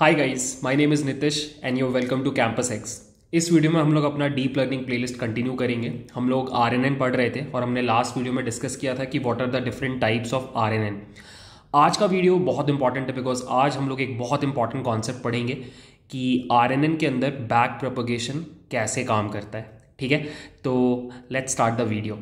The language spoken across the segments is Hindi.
Hi guys my name is Nitish and you welcome to CampusX इस वीडियो में हम लोग अपना डीप लर्निंग प्लेलिस्ट कंटिन्यू करेंगे हम लोग आर पढ़ रहे थे और हमने लास्ट वीडियो में डिस्कस किया था कि what are the different types of R आज का वीडियो बहुत इंपॉर्टेंट है बिकॉज आज हम लोग एक बहुत इंपॉर्टेंट कॉन्सेप्ट पढ़ेंगे कि आर के अंदर बैक प्रोपोगेशन कैसे काम करता है ठीक है तो let's start the video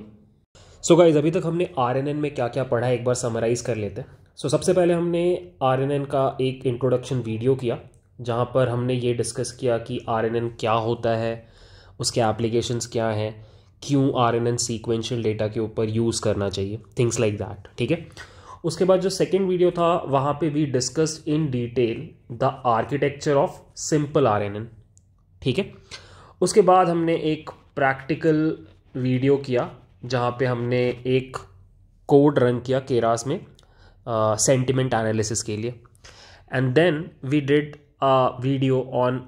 so so guys अभी तक हमने आर में क्या क्या पढ़ा है एक बार समराइज़ कर लेते हैं सो so, सबसे पहले हमने आर का एक इंट्रोडक्शन वीडियो किया जहाँ पर हमने ये डिस्कस किया कि आर क्या होता है उसके एप्लीकेशंस क्या हैं क्यों R N N sequential data के ऊपर यूज़ करना चाहिए थिंग्स लाइक दैट ठीक है उसके बाद जो सेकेंड वीडियो था वहाँ पे we discuss in detail the architecture of simple R N N ठीक है उसके बाद हमने एक प्रैक्टिकल वीडियो किया जहाँ पे हमने एक कोड रन किया केरास में सेंटिमेंट एनालिसिस के लिए and then we did video on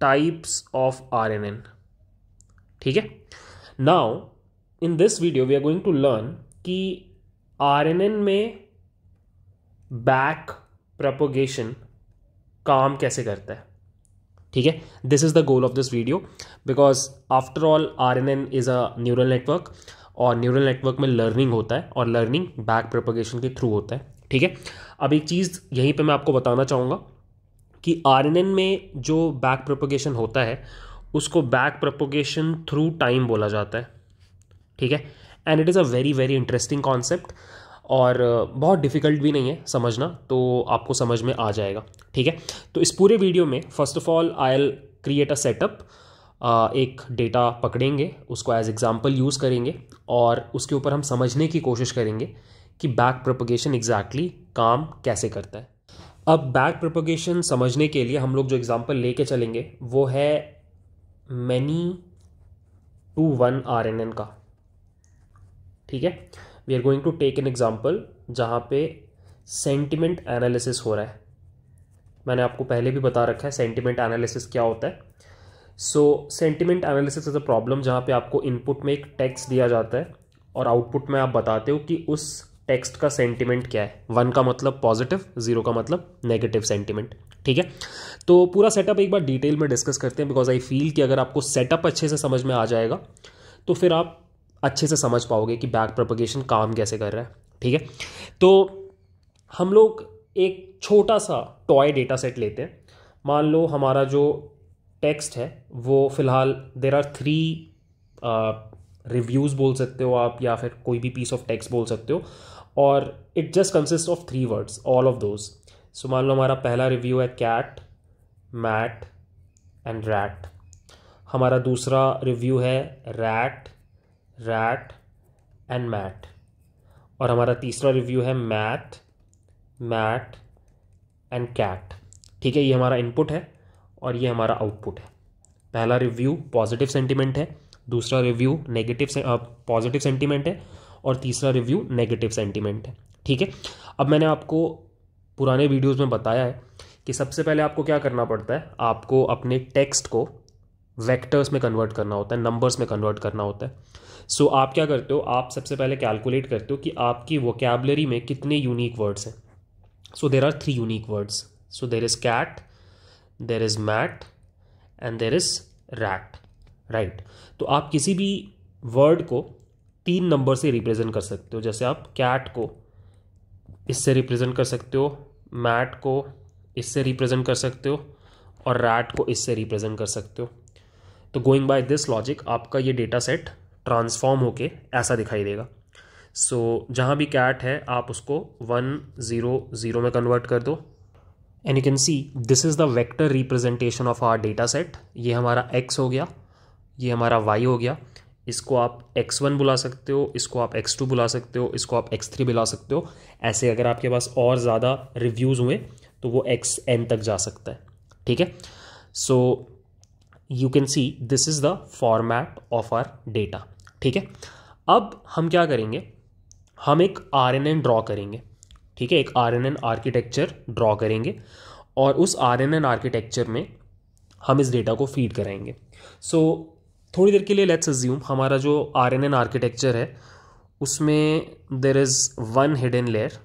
types of R N N ठीक है now in this video we are going to learn कि आर एन एन में बैक प्रपोगेशन काम कैसे करता है ठीक है this is the goal of this video because after all R N N is a neural network और न्यूरल नेटवर्क में लर्निंग होता है और लर्निंग बैक प्रोपोगेशन के थ्रू होता है ठीक है अब एक चीज़ यहीं पे मैं आपको बताना चाहूँगा कि आर में जो बैक प्रोपोगेशन होता है उसको बैक प्रोपोगेशन थ्रू टाइम बोला जाता है ठीक है and it is a very very interesting concept और बहुत डिफ़िकल्ट भी नहीं है समझना तो आपको समझ में आ जाएगा ठीक है तो इस पूरे वीडियो में first of all I'll create a setup एक डेटा पकड़ेंगे उसको एज एग्ज़ाम्पल यूज़ करेंगे और उसके ऊपर हम समझने की कोशिश करेंगे कि बैक प्रोपोगेशन एग्जैक्टली काम कैसे करता है अब बैक प्रोपोगेशन समझने के लिए हम लोग जो एग्ज़ाम्पल कर चलेंगे वो है many to one R N N का ठीक है we are going to take an example जहाँ पे सेंटिमेंट एनालिसिस हो रहा है मैंने आपको पहले भी बता रखा है सेंटिमेंट एनालिसिस क्या होता है so sentiment analysis is a problem जहाँ पे आपको इनपुट में एक टेक्स्ट दिया जाता है और आउटपुट में आप बताते हो कि उस टेक्स्ट का सेंटिमेंट क्या है वन का मतलब पॉजिटिव जीरो का मतलब नेगेटिव सेंटिमेंट ठीक है तो पूरा सेटअप एक बार डिटेल में डिस्कस करते हैं बिकॉज आई फील कि अगर आपको सेटअप अच्छे से समझ में आ जाएगा तो फिर आप अच्छे से समझ पाओगे कि बैक प्रोपोगेशन काम कैसे कर रहा है ठीक है तो हम लोग एक छोटा सा टॉय डेटा सेट लेते हैं मान लो हमारा जो टेक्स्ट है वो फ़िलहाल देर आर थ्री रिव्यूज़ बोल सकते हो आप या फिर कोई भी पीस ऑफ टेक्स्ट बोल सकते हो और it just consist of three words all of those so मान लो हमारा पहला रिव्यू है कैट मैट एंड रैट हमारा दूसरा रिव्यू है रैट रैट एंड मैट और हमारा तीसरा रिव्यू है मैट मैट एंड कैट ठीक है ये हमारा इनपुट है और ये हमारा आउटपुट है पहला रिव्यू पॉजिटिव सेंटीमेंट है दूसरा रिव्यू नेगेटिव पॉजिटिव सेंटीमेंट है और तीसरा रिव्यू नेगेटिव सेंटीमेंट है ठीक है अब मैंने आपको पुराने वीडियोस में बताया है कि सबसे पहले आपको क्या करना पड़ता है आपको अपने टेक्स्ट को वेक्टर्स में कन्वर्ट करना होता है नंबर्स में कन्वर्ट करना होता है सो so, आप क्या करते हो आप सबसे पहले कैलकुलेट करते हो कि आपकी वोकेबलरी में कितने यूनिक वर्ड्स हैं so there are three unique words so there is cat there is mat and there is rat right तो आप किसी भी वर्ड को तीन नंबर से रिप्रेजेंट कर सकते हो जैसे आप कैट को इससे रिप्रेजेंट कर सकते हो मैट को इससे रिप्रेजेंट कर सकते हो और रैट को इससे रिप्रेजेंट कर सकते हो तो गोइंग बाय दिस लॉजिक आपका ये डेटा सेट ट्रांसफॉर्म होके ऐसा दिखाई देगा सो so, जहाँ भी कैट है आप उसको वन ज़ीरो ज़ीरो में कन्वर्ट कर दो and you can see this is the vector representation of our data set ये हमारा एक्स हो गया ये हमारा वाई हो गया इसको आप एक्स वन बुला सकते हो इसको आप एक्स टू बुला सकते हो इसको आप एक्स थ्री बुला सकते हो ऐसे अगर आपके पास और ज़्यादा रिव्यूज़ हुए तो वो एक्स एन तक जा सकता है ठीक है so you can see this is the format of our data ठीक है अब हम क्या करेंगे हम एक आर एन एन ड्रॉ करेंगे ठीक है एक R N N architecture draw करेंगे और उस आर एन एन आर्किटेक्चर में हम इस डेटा को फीड कराएंगे सो so, थोड़ी देर के लिए लेट्स अज्यूम हमारा जो आर एन एन आर्किटेक्चर है उसमें there is one hidden layer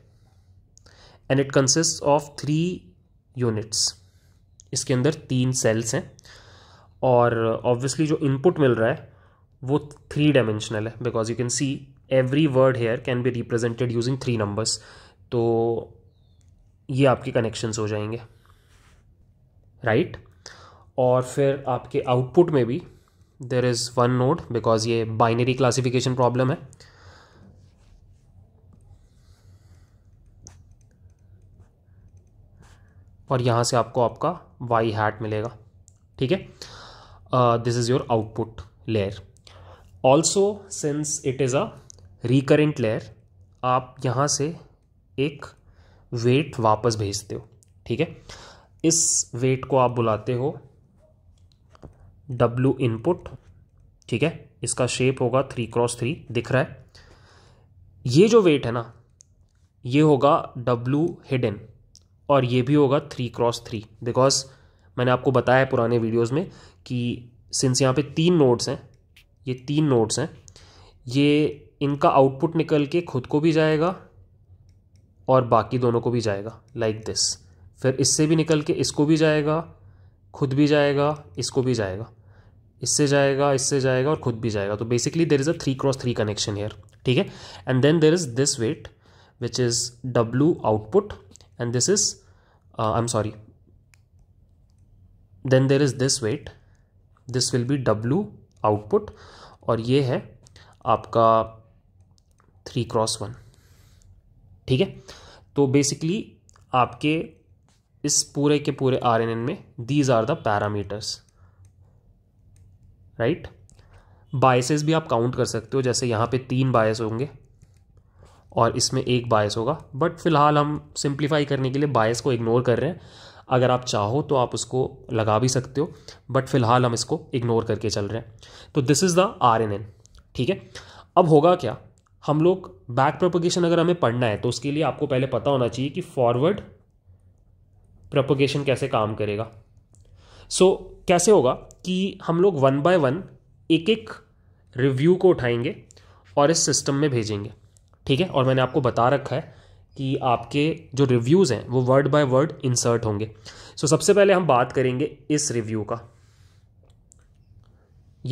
and it consist of three units इसके अंदर तीन सेल्स हैं और ऑब्वियसली जो इनपुट मिल रहा है वो थ्री डायमेंशनल है because you can see every word here can be represented using three numbers तो ये आपके कनेक्शंस हो जाएंगे राइट और फिर आपके आउटपुट में भी there is one node because ये बाइनरी क्लासिफिकेशन प्रॉब्लम है और यहाँ से आपको आपका वाई हैट मिलेगा ठीक है this is your output layer also since it is a recurrent layer आप यहाँ से एक वेट वापस भेजते हो ठीक है इस वेट को आप बुलाते हो डब्लू इनपुट ठीक है इसका शेप होगा थ्री क्रॉस थ्री दिख रहा है ये जो वेट है ना ये होगा डब्लू हिडन और ये भी होगा थ्री क्रॉस थ्री बिकॉज मैंने आपको बताया है पुराने वीडियोस में कि सिंस यहाँ पे तीन नोड्स हैं ये तीन नोड्स हैं ये इनका आउटपुट निकल के खुद को भी जाएगा और बाकी दोनों को भी जाएगा लाइक like दिस फिर इससे भी निकल के इसको भी जाएगा खुद भी जाएगा इसको भी जाएगा इससे जाएगा इससे जाएगा और खुद भी जाएगा तो basically there is a three cross three connection here ठीक है and then there is this weight which is W output and this is I am sorry then there is this weight this will be W output और ये है आपका थ्री क्रॉस वन ठीक है तो बेसिकली आपके इस पूरे के पूरे आर एन एन में these are the parameters right biases भी आप काउंट कर सकते हो जैसे यहाँ पे तीन बायस होंगे और इसमें एक बायस होगा बट फिलहाल हम सिंप्लीफाई करने के लिए बायस को इग्नोर कर रहे हैं अगर आप चाहो तो आप उसको लगा भी सकते हो बट फिलहाल हम इसको इग्नोर करके चल रहे हैं तो this is the R N N ठीक है अब होगा क्या हम लोग बैक प्रोपोगेशन अगर हमें पढ़ना है तो उसके लिए आपको पहले पता होना चाहिए कि फॉरवर्ड प्रोपोगेशन कैसे काम करेगा सो so, कैसे होगा कि हम लोग वन बाय वन एक एक रिव्यू को उठाएंगे और इस सिस्टम में भेजेंगे ठीक है और मैंने आपको बता रखा है कि आपके जो रिव्यूज़ हैं वो वर्ड बाय वर्ड इंसर्ट होंगे सो so, सबसे पहले हम बात करेंगे इस रिव्यू का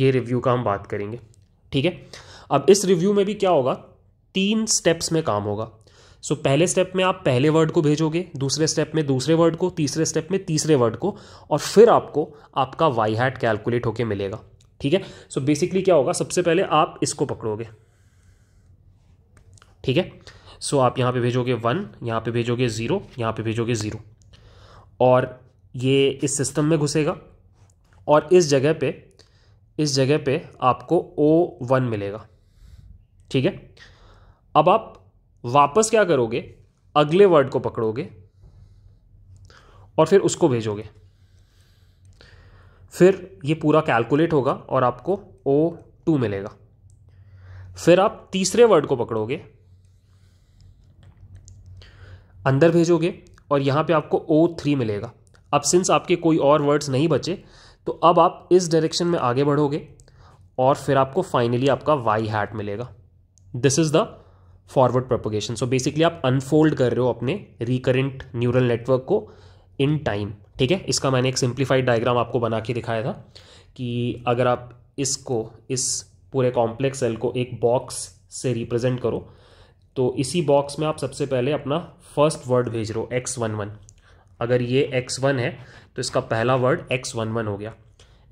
ये रिव्यू का हम बात करेंगे ठीक है अब इस रिव्यू में भी क्या होगा तीन स्टेप्स में काम होगा सो so, पहले स्टेप में आप पहले वर्ड को भेजोगे दूसरे स्टेप में दूसरे वर्ड को तीसरे स्टेप में तीसरे वर्ड को और फिर आपको आपका वाई हैट कैलकुलेट होके मिलेगा ठीक है सो so, बेसिकली क्या होगा सबसे पहले आप इसको पकड़ोगे ठीक है सो so, आप यहाँ पे भेजोगे वन यहाँ पे भेजोगे ज़ीरो यहाँ पे भेजोगे ज़ीरो और ये इस सिस्टम में घुसेगा और इस जगह पे इस जगह पे आपको ओ वन मिलेगा ठीक है अब आप वापस क्या करोगे अगले वर्ड को पकड़ोगे और फिर उसको भेजोगे फिर ये पूरा कैलकुलेट होगा और आपको ओ टू मिलेगा फिर आप तीसरे वर्ड को पकड़ोगे अंदर भेजोगे और यहां पे आपको ओ थ्री मिलेगा अब सिंस आपके कोई और वर्ड्स नहीं बचे तो अब आप इस डायरेक्शन में आगे बढ़ोगे और फिर आपको फाइनली आपका वाई हैट मिलेगा this is the forward propagation so basically आप अनफोल्ड कर रहे हो अपने रिकरेंट न्यूरल नेटवर्क को इन टाइम ठीक है इसका मैंने एक सिंप्लीफाइड डायग्राम आपको बना के दिखाया था कि अगर आप इसको इस पूरे कॉम्प्लेक्स सेल को एक बॉक्स से रिप्रेजेंट करो तो इसी बॉक्स में आप सबसे पहले अपना फर्स्ट वर्ड भेज रहे हो एक्स वन वन अगर ये एक्स वन है तो इसका पहला वर्ड एक्स वन वन हो गया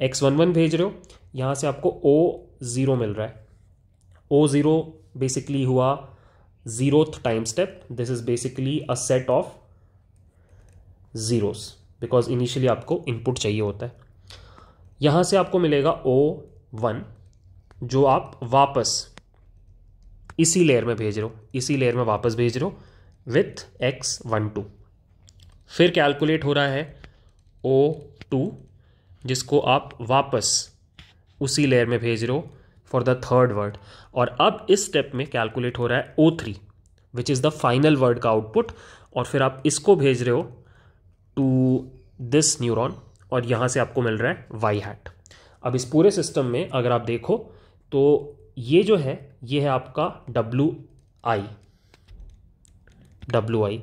एक्स वन वन भेज रहे हो यहाँ से आपको ओ ज़ीरो मिल रहा है ओ ज़ीरो बेसिकली हुआ zeroth time step this is basically a set of zeros because initially आपको इनपुट चाहिए होता है यहां से आपको मिलेगा ओ वन जो आप वापस इसी लेयर में भेज रहे हो इसी लेयर में वापस भेज रहे हो विथ एक्स वन टू फिर कैलकुलेट हो रहा है ओ टू जिसको आप वापस उसी लेयर में भेज रहे हो फॉर द थर्ड वर्ड और अब इस स्टेप में कैलकुलेट हो रहा है O three which is the final word का आउटपुट और फिर आप इसको भेज रहे हो टू दिस न्यूरोन और यहाँ से आपको मिल रहा है वाई हैट अब इस पूरे सिस्टम में अगर आप देखो तो ये जो है ये है आपका डब्लू आई डब्लू आई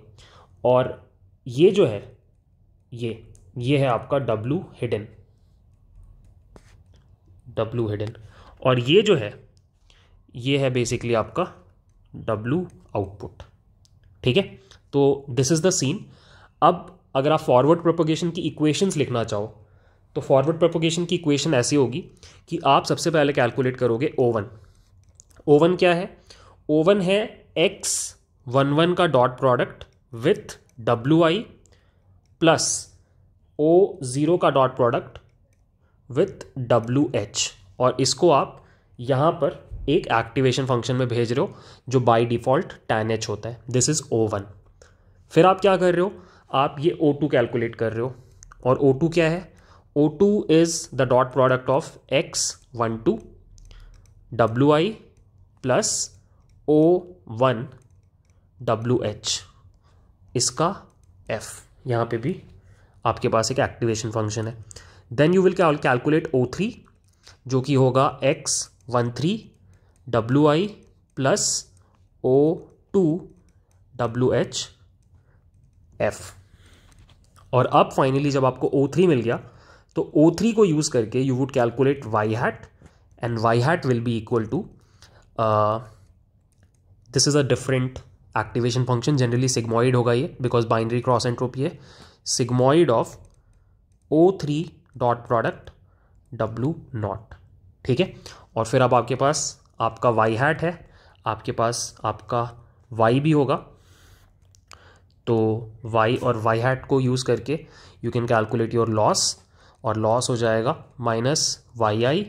और ये जो है ये ये है आपका डब्लू हिडन डब्लू हिडन और ये जो है ये है बेसिकली आपका डब्लू आउटपुट ठीक है तो दिस इज़ द सीन अब अगर आप फॉरवर्ड प्रोपोगेशन की इक्वेशंस लिखना चाहो तो फॉरवर्ड प्रोपोगेशन की इक्वेशन ऐसी होगी कि आप सबसे पहले कैलकुलेट करोगे ओवन ओवन क्या है ओवन है एक्स वन वन का dot product with W I plus O zero का dot product with W H और इसको आप यहाँ पर एक एक्टिवेशन फंक्शन में भेज रहे हो जो बाई डिफ़ॉल्ट टैन एच होता है दिस इज़ ओ वन फिर आप क्या कर रहे हो आप ये ओ टू कैलकुलेट कर रहे हो और ओ टू क्या है O two is the dot product of X one two W I plus O one W H इसका एफ यहाँ पे भी आपके पास एक एक्टिवेशन फंक्शन है then you will calculate O three जो कि होगा X one three W I plus O two W H F और अब फाइनली जब आपको ओ थ्री मिल गया तो ओ थ्री को यूज़ करके you would calculate Y hat and Y hat will be equal to this is a different activation function generally sigmoid होगा ये बिकॉज बाइनरी क्रॉस एंट्रोपी है sigmoid of O three dot product W naught ठीक है और फिर अब आपके पास आपका वाई हैट है आपके पास आपका वाई भी होगा तो वाई और वाई हैट को यूज़ करके you can calculate your loss और लॉस हो जाएगा minus Y I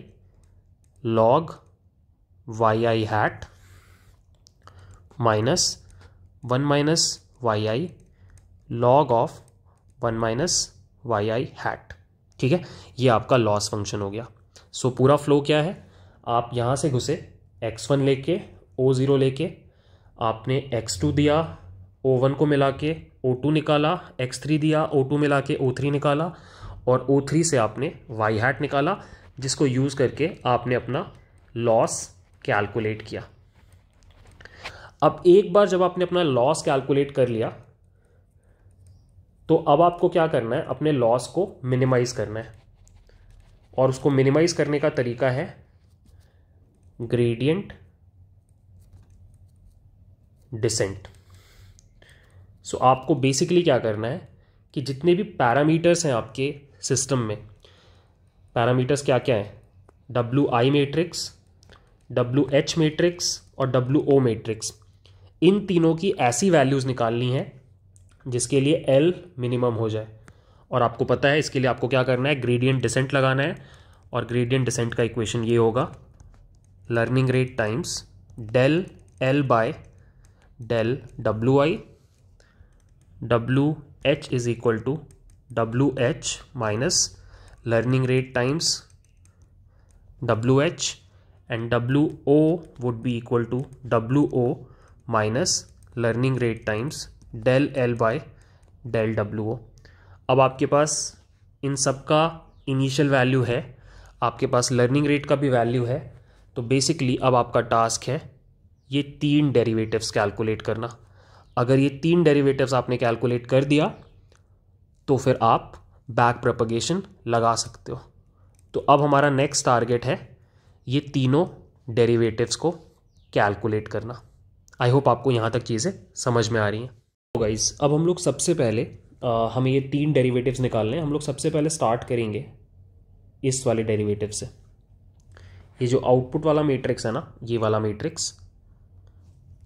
log Y I hat minus one minus Y I log of one minus Y I hat ठीक है ये आपका लॉस फंक्शन हो गया सो so, पूरा फ्लो क्या है आप यहाँ से घुसे एक्स वन लेके ओ ज़ीरो लेके आपने एक्स टू दिया ओ वन को मिला के ओ टू निकाला एक्स थ्री दिया ओ टू मिला के ओ थ्री निकाला और ओ थ्री से आपने वाई हैट निकाला जिसको यूज़ करके आपने अपना लॉस कैलकुलेट किया अब एक बार जब आपने अपना लॉस कैलकुलेट कर लिया तो अब आपको क्या करना है अपने लॉस को मिनिमाइज़ करना है और उसको मिनिमाइज़ करने का तरीका है ग्रेडियंट डिसेंट सो आपको बेसिकली क्या करना है कि जितने भी पैरामीटर्स हैं आपके सिस्टम में पैरामीटर्स क्या क्या हैं W I matrix W H matrix और डब्ल्यू ओ मेट्रिक्स इन तीनों की ऐसी वैल्यूज़ निकालनी है जिसके लिए एल मिनिमम हो जाए और आपको पता है इसके लिए आपको क्या करना है ग्रेडियंट डिसेंट लगाना है और ग्रेडियंट डिसेंट का इक्वेशन ये होगा learning rate times del L by del W I W H is equal to W H minus learning rate times W H and W O would be equal to W O minus learning rate times del L by del W O अब आपके पास इन सब का इनिशियल वैल्यू है आपके पास लर्निंग रेट का भी वैल्यू है तो बेसिकली अब आपका टास्क है ये तीन डेरिवेटिव्स कैलकुलेट करना अगर ये तीन डेरिवेटिव्स आपने कैलकुलेट कर दिया तो फिर आप बैक प्रपोगेशन लगा सकते हो तो अब हमारा नेक्स्ट टारगेट है ये तीनों डेरिवेटिव्स को कैलकुलेट करना आई होप आपको यहाँ तक चीज़ें समझ में आ रही हैं तो गाइज अब हम लोग सबसे पहले आ, हमें ये तीन डेरिवेटिव्स निकालने हैं हम लोग सबसे पहले स्टार्ट करेंगे इस वाले डेरिवेटिव से ये जो आउटपुट वाला मैट्रिक्स है ना ये वाला मैट्रिक्स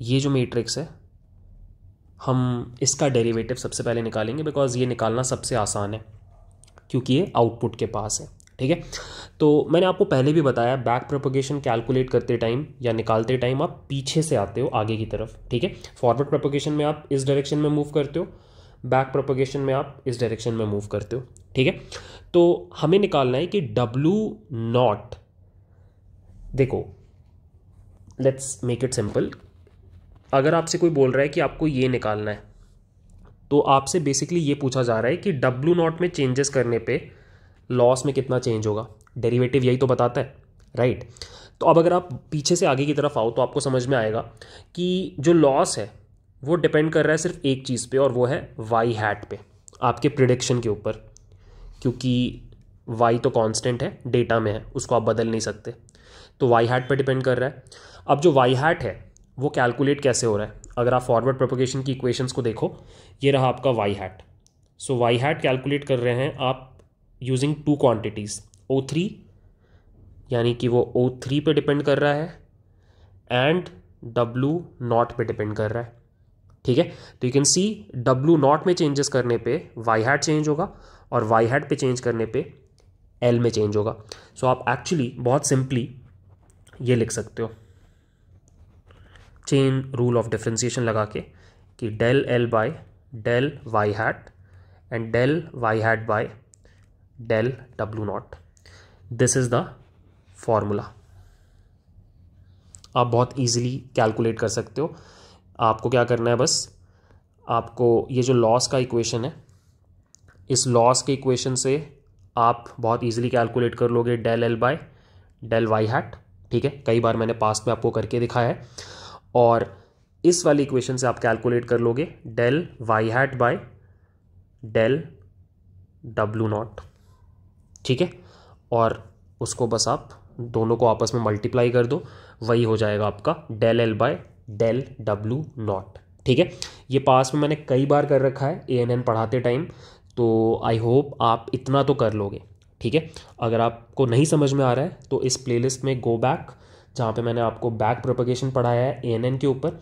ये जो मैट्रिक्स है हम इसका डेरिवेटिव सबसे पहले निकालेंगे बिकॉज ये निकालना सबसे आसान है क्योंकि ये आउटपुट के पास है ठीक है तो मैंने आपको पहले भी बताया बैक प्रोपोगेशन कैलकुलेट करते टाइम या निकालते टाइम आप पीछे से आते हो आगे की तरफ ठीक है फॉरवर्ड प्रोपोगेशन में आप इस डायरेक्शन में मूव करते हो बैक प्रोपोगेशन में आप इस डायरेक्शन में मूव करते हो ठीक है तो हमें निकालना है कि डब्लू नॉट देखो लेट्स मेक इट सिंपल अगर आपसे कोई बोल रहा है कि आपको ये निकालना है तो आपसे बेसिकली ये पूछा जा रहा है कि डब्ल्यू नॉट में चेंजेस करने पर लॉस में कितना चेंज होगा डेरिवेटिव यही तो बताता है राइट तो अब अगर आप पीछे से आगे की तरफ आओ तो आपको समझ में आएगा कि जो लॉस है वो डिपेंड कर रहा है सिर्फ एक चीज़ पे और वो है वाई हैट पे आपके प्रिडिक्शन के ऊपर क्योंकि वाई तो कांस्टेंट है डेटा में है उसको आप बदल नहीं सकते तो वाई हैट पे डिपेंड कर रहा है अब जो वाई हैट है वो कैलकुलेट कैसे हो रहा है अगर आप फॉरवर्ड प्रोपोगेशन की इक्वेशंस को देखो ये रहा आपका Y hat so Y hat calculate कर रहे हैं आप using two quantities O three यानी कि वो ओ थ्री पर डिपेंड कर रहा है एंड डब्लू नॉट पर डिपेंड कर रहा है ठीक है तो you can see W naught में चेंजेस करने पे वाई हैट चेंज होगा और वाई हैट पे चेंज करने पे एल में चेंज होगा सो so, आप एक्चुअली बहुत सिंपली ये लिख सकते हो चेन रूल ऑफ डिफ्रेंसिएशन लगा के कि del L by del Y hat and del Y hat by del w naught this is the formula आप बहुत ईजिली कैलकुलेट कर सकते हो आपको क्या करना है बस आपको ये जो लॉस का इक्वेशन है इस लॉस के इक्वेशन से आप बहुत ईजिली कैलकुलेट कर लोगे del L by del Y hat ठीक है कई बार मैंने पास्ट में आपको करके दिखाया है और इस वाली इक्वेशन से आप कैलकुलेट कर लोगे del Y hat by del W naught ठीक है और उसको बस आप दोनों को आपस में मल्टीप्लाई कर दो वही हो जाएगा आपका del L by del W naught ठीक है ये पास में मैंने कई बार कर रखा है ए एन एन पढ़ाते टाइम तो आई होप आप इतना तो कर लोगे ठीक है अगर आपको नहीं समझ में आ रहा है तो इस प्लेलिस्ट में गो बैक जहाँ पे मैंने आपको बैक प्रोपगेशन पढ़ाया है ए एन एन के ऊपर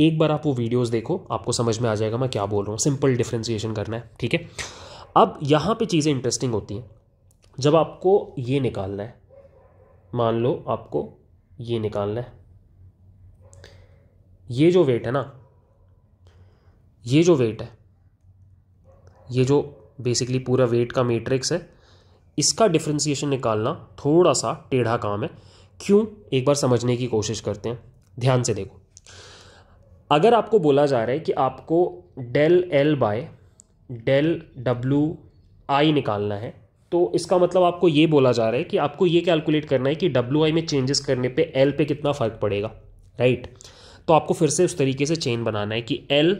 एक बार आप वो वीडियोज़ देखो आपको समझ में आ जाएगा मैं क्या बोल रहा हूँ सिंपल डिफ्रेंसिएशन करना है ठीक है अब यहाँ पे चीज़ें इंटरेस्टिंग होती हैं जब आपको ये निकालना है मान लो आपको ये निकालना है ये जो वेट है ना ये जो वेट है ये जो बेसिकली पूरा वेट का मैट्रिक्स है इसका डिफ्रेंसीशन निकालना थोड़ा सा टेढ़ा काम है क्यों एक बार समझने की कोशिश करते हैं ध्यान से देखो अगर आपको बोला जा रहा है कि आपको del L by del W I निकालना है तो इसका मतलब आपको ये बोला जा रहा है कि आपको ये कैलकुलेट करना है कि डब्ल्यू में चेंजेस करने पे एल पे कितना फ़र्क पड़ेगा राइट तो आपको फिर से उस तरीके से चेन बनाना है कि L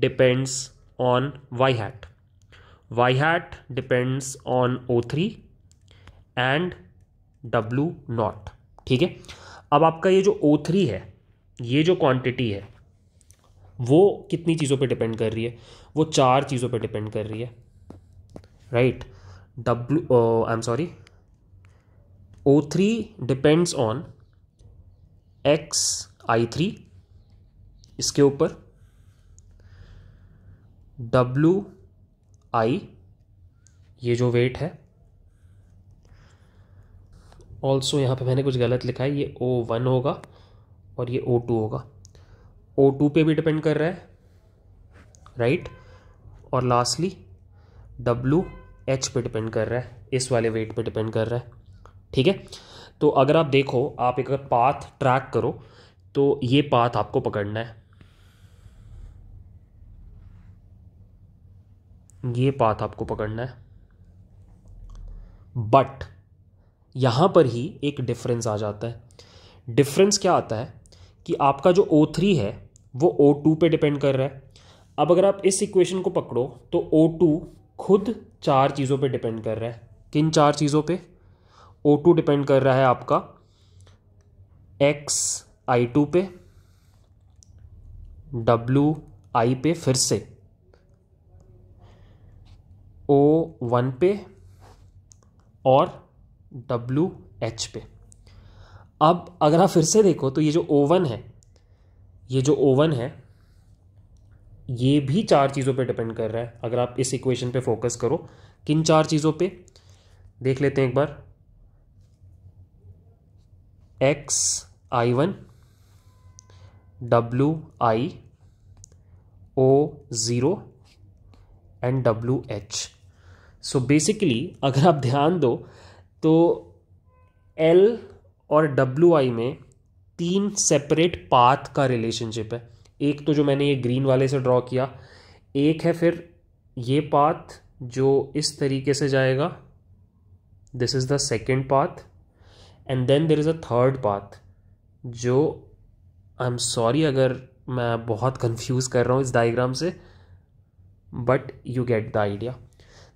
depends on Y hat Y hat depends on O three and W naught ठीक है अब आपका ये जो ओ थ्री है ये जो क्वांटिटी है वो कितनी चीज़ों पे डिपेंड कर रही है वो चार चीज़ों पे डिपेंड कर रही है right right? W, um uh, I'm sorry, O3 depends on X I three इसके ऊपर डब्लू आई ये जो वेट है ऑल्सो यहाँ पे मैंने कुछ गलत लिखा है ये ओ वन होगा और ये ओ टू होगा ओ टू पे भी डिपेंड कर रहा है राइट right? और लास्टली डब्लू एच पे डिपेंड कर रहा है इस वाले वेट पे डिपेंड कर रहा है ठीक है तो अगर आप देखो आप एक अगर पाथ ट्रैक करो तो ये पाथ आपको पकड़ना है ये पाथ आपको पकड़ना है बट यहाँ पर ही एक डिफरेंस आ जाता है डिफरेंस क्या आता है कि आपका जो ओ थ्री है वो ओ टू पे डिपेंड कर रहा है अब अगर आप इस इक्वेशन को पकड़ो तो ओ टू खुद चार चीज़ों पे डिपेंड कर रहा है किन चार चीज़ों पे ओ टू डिपेंड कर रहा है आपका एक्स आई टू पे डब्लू आई पे फिर से ओ वन पे और डब्लू एच पे अब अगर आप फिर से देखो तो ये जो ओ वन है ये जो ओ वन है ये भी चार चीज़ों पे डिपेंड कर रहा है अगर आप इस इक्वेशन पे फोकस करो किन चार चीज़ों पे देख लेते हैं एक बार X I one W I O zero and W H so basically अगर आप ध्यान दो तो एल और डब्ल्यू आई में तीन सेपरेट पाथ का रिलेशनशिप है एक तो जो मैंने ये ग्रीन वाले से ड्रॉ किया एक है फिर ये पाथ जो इस तरीके से जाएगा this is the second path and then there is a third path जो आई एम सॉरी अगर मैं बहुत कंफ्यूज कर रहा हूँ इस डायग्राम से but you get the idea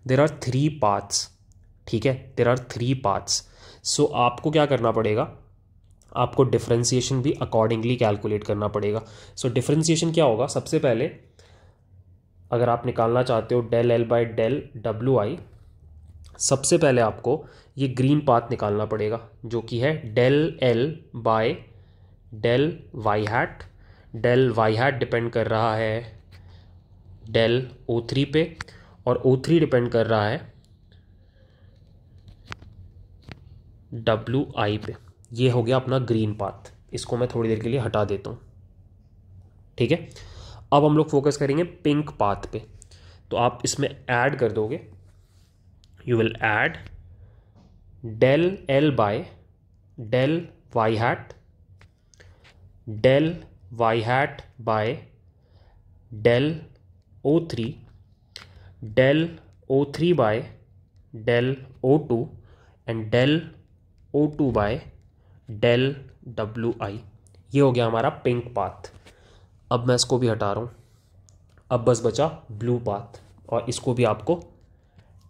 there are three paths ठीक है there are three paths so आपको क्या करना पड़ेगा आपको डिफ्रेंसीशन भी अकॉर्डिंगली कैलकुलेट करना पड़ेगा सो so, डिफ्रेंसीशन क्या होगा सबसे पहले अगर आप निकालना चाहते हो del L by del W I सबसे पहले आपको ये ग्रीन पाथ निकालना पड़ेगा जो कि है del L by del Y hat del Y hat depend कर रहा है डेल ओ थ्री पे और ओ थ्री डिपेंड कर रहा है डब्ल्यू आई पे ये हो गया अपना ग्रीन पाथ इसको मैं थोड़ी देर के लिए हटा देता हूँ ठीक है अब हम लोग फोकस करेंगे पिंक पाथ पे तो आप इसमें ऐड कर दोगे you will add del L by del Y hat del Y hat by del O three del O three by del O two and del O two by del W I ये हो गया हमारा पिंक पाथ अब मैं इसको भी हटा रहा हूँ अब बस बचा ब्लू पाथ और इसको भी आपको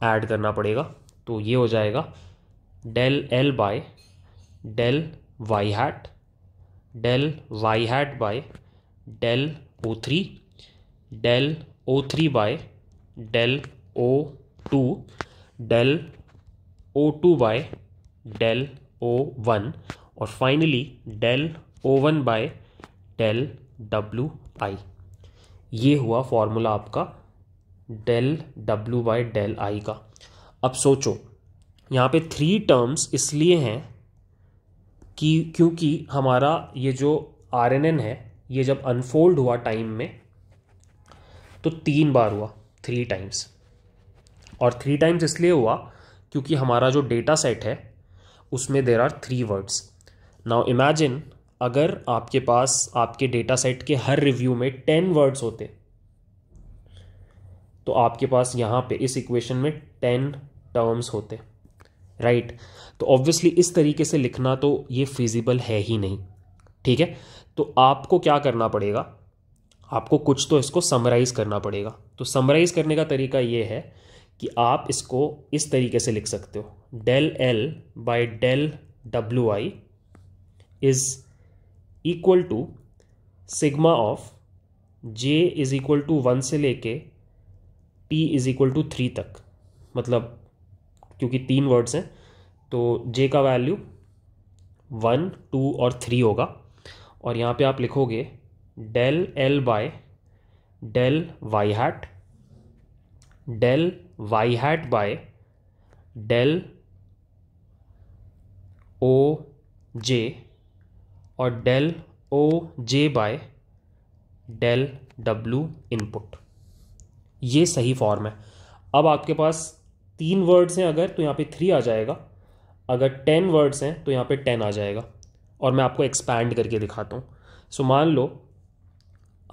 ऐड करना पड़ेगा तो ये हो जाएगा del L by del Y hat del Y hat by del O three del O three by del O two del O two by del O one और finally del O one by del W I ये हुआ फॉर्मूला आपका del W by del I का अब सोचो यहाँ पे थ्री टर्म्स इसलिए हैं कि क्योंकि हमारा ये जो आर है ये जब अनफोल्ड हुआ टाइम में तो तीन बार हुआ थ्री टाइम्स और थ्री टाइम्स इसलिए हुआ क्योंकि हमारा जो डेटा सेट है उसमें there are three words now imagine अगर आपके पास आपके डेटा सेट के हर रिव्यू में टेन वर्ड्स होते तो आपके पास यहाँ पे इस इक्वेशन में टेन टर्म्स होते राइट right? तो ऑब्वियसली इस तरीके से लिखना तो ये फिजिबल है ही नहीं ठीक है तो आपको क्या करना पड़ेगा आपको कुछ तो इसको समराइज़ करना पड़ेगा तो समराइज़ करने का तरीका ये है कि आप इसको इस तरीके से लिख सकते हो del L by del W I is equal to sigma of J is equal to one से लेके T is equal to three तक मतलब क्योंकि तीन वर्ड्स हैं तो जे का वैल्यू वन टू और थ्री होगा और यहाँ पे आप लिखोगे del L by del Y hat del Y hat by del O J और del O J by del W input ये सही फॉर्म है अब आपके पास तीन वर्ड्स हैं अगर तो यहाँ पे थ्री आ जाएगा अगर टेन वर्ड्स हैं तो यहाँ पे टेन आ जाएगा और मैं आपको एक्सपैंड करके दिखाता हूँ सो मान लो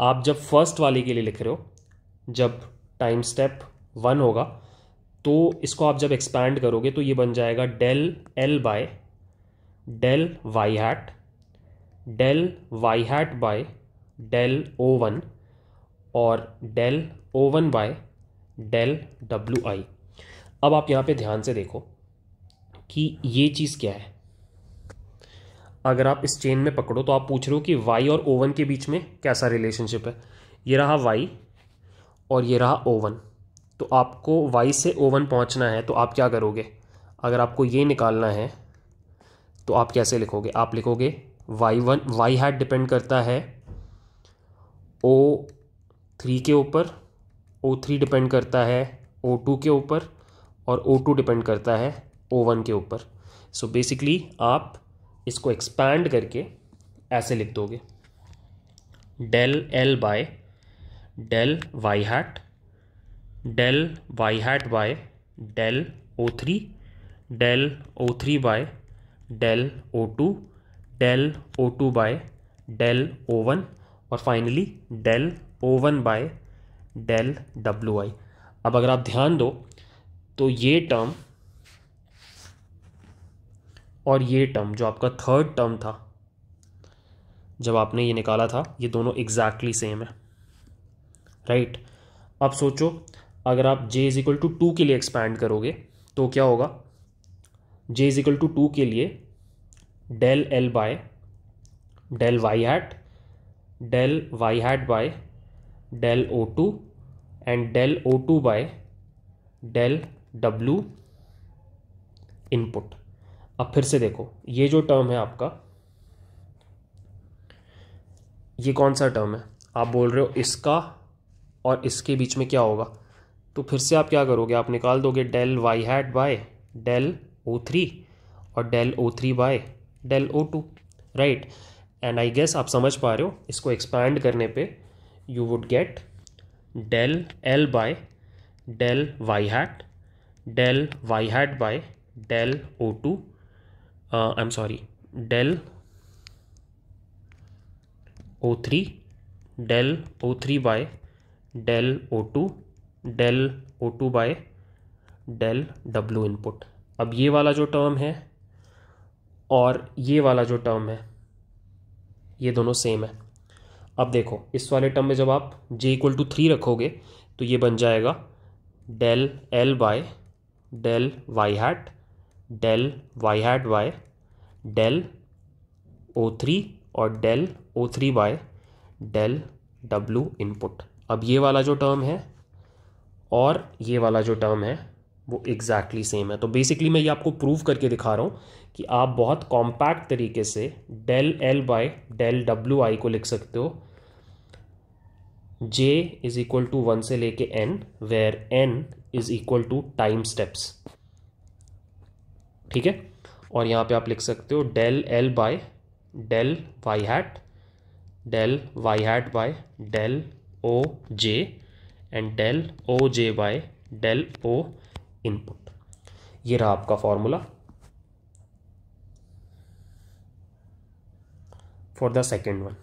आप जब फर्स्ट वाले के लिए लिख रहे हो जब टाइम स्टेप वन होगा तो इसको आप जब एक्सपैंड करोगे तो ये बन जाएगा del L by del Y hat del Y hat by del O one और del O one by del W I अब आप यहाँ पे ध्यान से देखो कि ये चीज़ क्या है अगर आप इस चेन में पकड़ो तो आप पूछ रहे हो कि वाई और ओवन के बीच में कैसा रिलेशनशिप है ये रहा वाई और ये रहा ओवन तो आपको वाई से ओवन पहुँचना है तो आप क्या करोगे अगर आपको ये निकालना है तो आप कैसे लिखोगे आप लिखोगे Y one Y hat depend करता है ओ थ्री के ऊपर ओ थ्री डिपेंड करता है ओ टू के ऊपर और ओ टू डिपेंड करता है ओ वन के ऊपर सो बेसिकली आप इसको एक्सपैंड करके ऐसे लिख दोगे del L by del Y hat del Y hat by del O three del O three by del O two del O two by del O one और finally del O one by del W I अब अगर आप ध्यान दो तो ये टर्म और ये टर्म जो आपका थर्ड टर्म था जब आपने ये निकाला था ये दोनों एग्जैक्टली सेम है राइट अब सोचो अगर आप J is equal to two के लिए एक्सपैंड करोगे तो क्या होगा J is equal to two के लिए del L by del Y hat del Y hat by del O two and del O two by del W input अब फिर से देखो ये जो टर्म है आपका ये कौन सा टर्म है आप बोल रहे हो इसका और इसके बीच में क्या होगा तो फिर से आप क्या करोगे आप निकाल दोगे del Y hat by del O three और del O three by del O two right and I guess आप समझ पा रहे हो इसको एक्सपैंड करने पे you would get del L by del Y hat del Y hat by del O two I am sorry del O three del O three by del O two del O two by del W input अब ये वाला जो टर्म है और ये वाला जो टर्म है ये दोनों सेम है अब देखो इस वाले टर्म में जब आप जे इक्वल टू थ्री रखोगे तो ये बन जाएगा del L by del Y hat del Y hat by del O three और del O three by del W input अब ये वाला जो टर्म है और ये वाला जो टर्म है वो एग्जैक्टली exactly सेम है तो बेसिकली मैं ये आपको प्रूव करके दिखा रहा हूँ कि आप बहुत कॉम्पैक्ट तरीके से del L by del W I को लिख सकते हो J is equal to one से लेके N where N is equal to time steps ठीक है और यहाँ पे आप लिख सकते हो del L by del Y hat del Y hat by del O J and del O J by del O input ये रहा आपका formula for the second one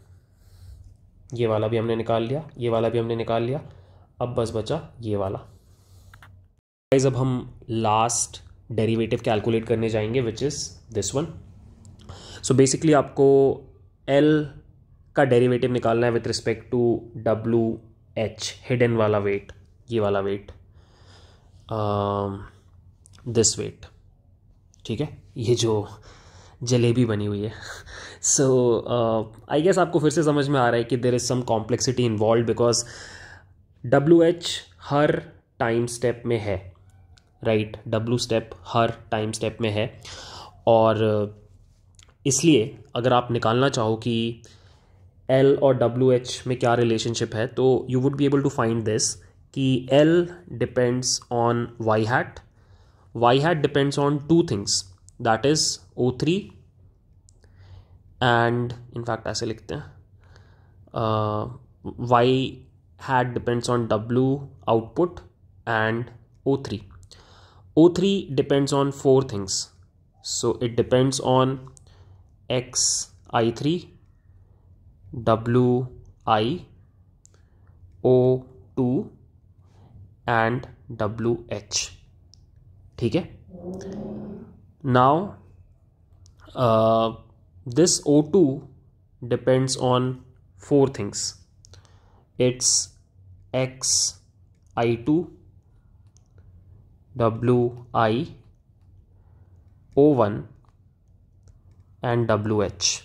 ये वाला भी हमने निकाल लिया ये वाला भी हमने निकाल लिया अब बस बचा ये वाला गाइज अब हम लास्ट डेरिवेटिव कैलकुलेट करने जाएंगे which is this one so basically आपको एल का डेरिवेटिव निकालना है with respect to W H hidden वाला वेट ये वाला वेट दिस um, वेट ठीक है ये जो जलेबी बनी हुई है सो आई गेस आपको फिर से समझ में आ रहा है कि there is some complexity involve because W H हर टाइम स्टेप में है राइट डब्ल्यू स्टेप हर टाइम स्टेप में है और uh, इसलिए अगर आप निकालना चाहो कि एल और डब्ल्यू एच में क्या रिलेशनशिप है तो you would be able to find this कि L depends on y hat y hat depends on two things that is O3 and in fact ऐसे लिखते uh, Y hat depends on W output and 0 3 0 O3 depends on four things so it depends on X I3 W I O2 and WH ठीक now uh, this O2 depends on four things it's X I2 WI 0 I O1 and WH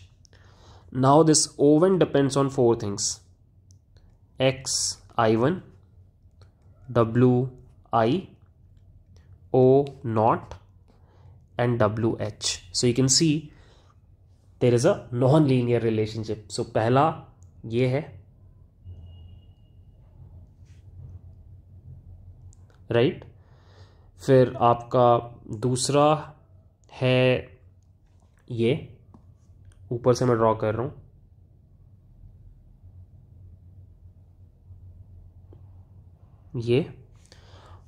now this O1 depends on four things X I1 W I O naught and W H so you can see there is a non linear relationship so पहला ये है राइट right? फिर आपका दूसरा है ये ऊपर से मैं ड्रॉ कर रहा हूँ ये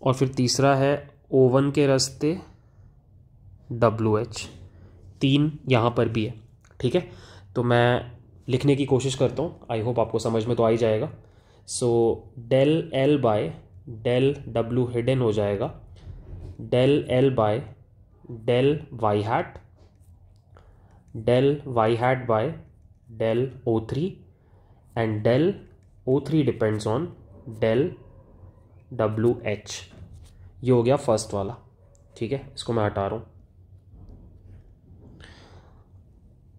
और फिर तीसरा है ओवन के रास्ते डब्लू एच तीन यहाँ पर भी है ठीक है तो मैं लिखने की कोशिश करता हूँ आई होप आपको समझ में तो आ ही जाएगा so del L by del W hidden हो जाएगा del L by del Y hat del Y hat by del O three and del O three depends on del W H ये हो गया फर्स्ट वाला ठीक है इसको मैं हटा रहा हूँ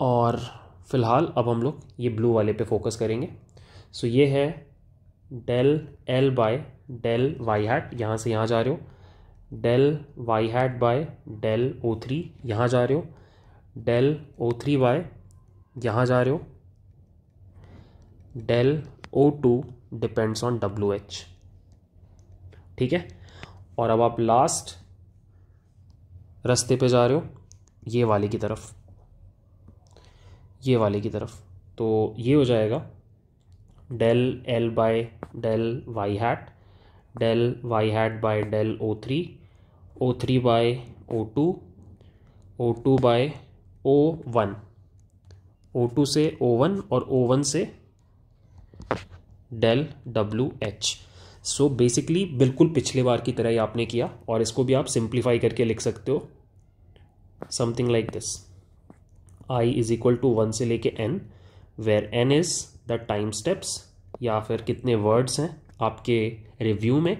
और फिलहाल अब हम लोग ये ब्लू वाले पे फोकस करेंगे सो ये है del L by del Y hat यहाँ से यहाँ जा रहे हो del Y hat by del O three यहाँ जा रहे हो डेल ओ थ्री बाय यहाँ जा रहे हो del O two depends on W H ठीक है और अब आप लास्ट रास्ते पे जा रहे हो ये वाले की तरफ ये वाले की तरफ तो ये हो जाएगा del L by del Y hat del Y hat by del O three O three by O two O two by O one O two से ओ वन और ओ वन से del W H so so basically बिल्कुल पिछले बार की तरह ही आपने किया और इसको भी आप सिंप्लीफाई करके लिख सकते हो something like this I is equal to one से लेके N where N is the time steps या फिर कितने वर्ड्स हैं आपके रिव्यू में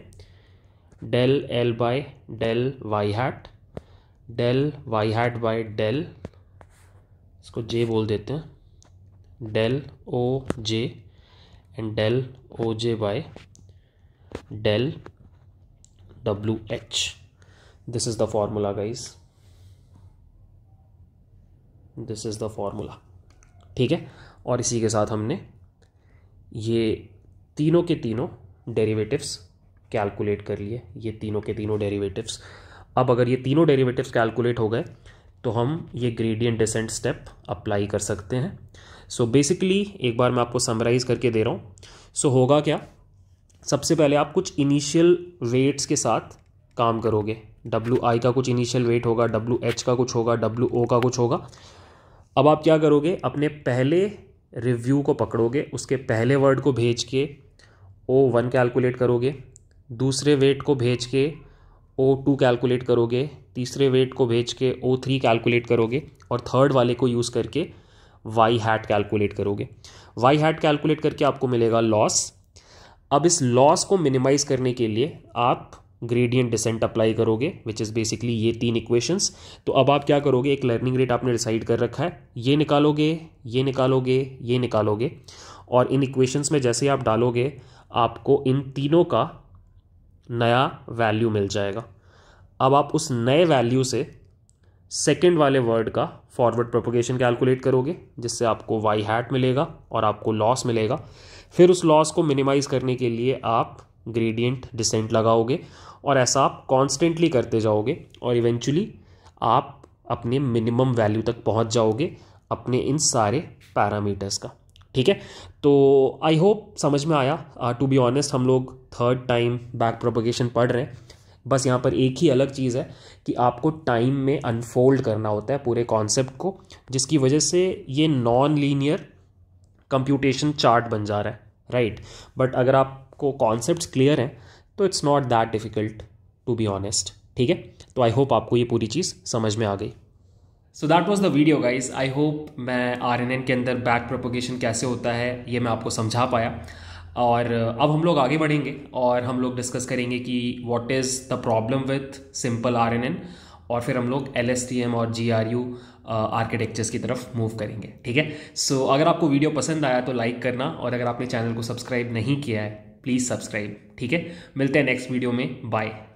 del L by del Y hat del Y hat by del इसको जे बोल देते हैं del O J and del O J by del wh this is the formula guys this is the formula ठीक है और इसी के साथ हमने ये तीनों के तीनों डेरिवेटिव्स कैलकुलेट कर लिए ये तीनों के तीनों डेरिवेटिव्स अब अगर ये तीनों डेरिवेटिव्स कैलकुलेट हो गए तो हम ये ग्रेडियंट डिसेंट स्टेप अप्लाई कर सकते हैं सो so बेसिकली एक बार मैं आपको समराइज़ करके दे रहा हूँ सो so होगा क्या सबसे पहले आप कुछ इनिशियल वेट्स के साथ काम करोगे डब्ल्यू आई का कुछ इनिशियल वेट होगा डब्ल्यू एच का कुछ होगा डब्ल्यू ओ का कुछ होगा अब आप क्या करोगे अपने पहले रिव्यू को पकड़ोगे उसके पहले वर्ड को भेज के ओ वन कैलकुलेट करोगे दूसरे वेट को भेज के ओ टू कैलकुलेट करोगे तीसरे वेट को भेज के ओ थ्री कैलकुलेट करोगे और थर्ड वाले को यूज़ करके वाई हैट कैलकुलेट करोगे वाई हैट कैलकुलेट करके आपको मिलेगा लॉस अब इस लॉस को मिनिमाइज करने के लिए आप ग्रेडियंट डिसेंट अप्लाई करोगे विच इज़ बेसिकली ये तीन इक्वेशंस तो अब आप क्या करोगे एक लर्निंग रेट आपने डिसाइड कर रखा है ये निकालोगे ये निकालोगे ये निकालोगे और इन इक्वेशंस में जैसे आप डालोगे आपको इन तीनों का नया वैल्यू मिल जाएगा अब आप उस नए वैल्यू से सेकेंड वाले वर्ड का फॉरवर्ड प्रोपोगेशन कैलकुलेट करोगे जिससे आपको वाई हैट मिलेगा और आपको लॉस मिलेगा फिर उस लॉस को मिनिमाइज करने के लिए आप ग्रेडियंट डिसेंट लगाओगे और ऐसा आप कॉन्स्टेंटली करते जाओगे और इवेंचुअली आप अपने मिनिमम वैल्यू तक पहुंच जाओगे अपने इन सारे पैरामीटर्स का ठीक है तो आई होप समझ में आया टू बी ऑनेस्ट हम लोग थर्ड टाइम बैक प्रोपोगेशन पढ़ रहे हैं बस यहाँ पर एक ही अलग चीज़ है कि आपको टाइम में अनफोल्ड करना होता है पूरे कॉन्सेप्ट को जिसकी वजह से ये नॉन लीनियर कंप्यूटेशन चार्ट बन जा रहा है राइट right? बट अगर आपको कॉन्सेप्ट क्लियर हैं तो it's not that difficult to be honest ठीक है तो आई होप आपको ये पूरी चीज़ समझ में आ गई so that was the video guys I hope मैं आर एन एन के अंदर बैक प्रोपोगेशन कैसे होता है ये मैं आपको समझा पाया और uh, अब हम लोग आगे बढ़ेंगे और हम लोग डिस्कस करेंगे कि what is the problem with simple R N N और फिर हम लोग एल एस टी एम और जी आर यू आर्किटेक्चर्स की तरफ मूव करेंगे ठीक है सो अगर आपको वीडियो पसंद आया तो लाइक करना और अगर आपने चैनल को सब्सक्राइब नहीं किया है प्लीज़ सब्सक्राइब ठीक है मिलते हैं नेक्स्ट वीडियो में बाय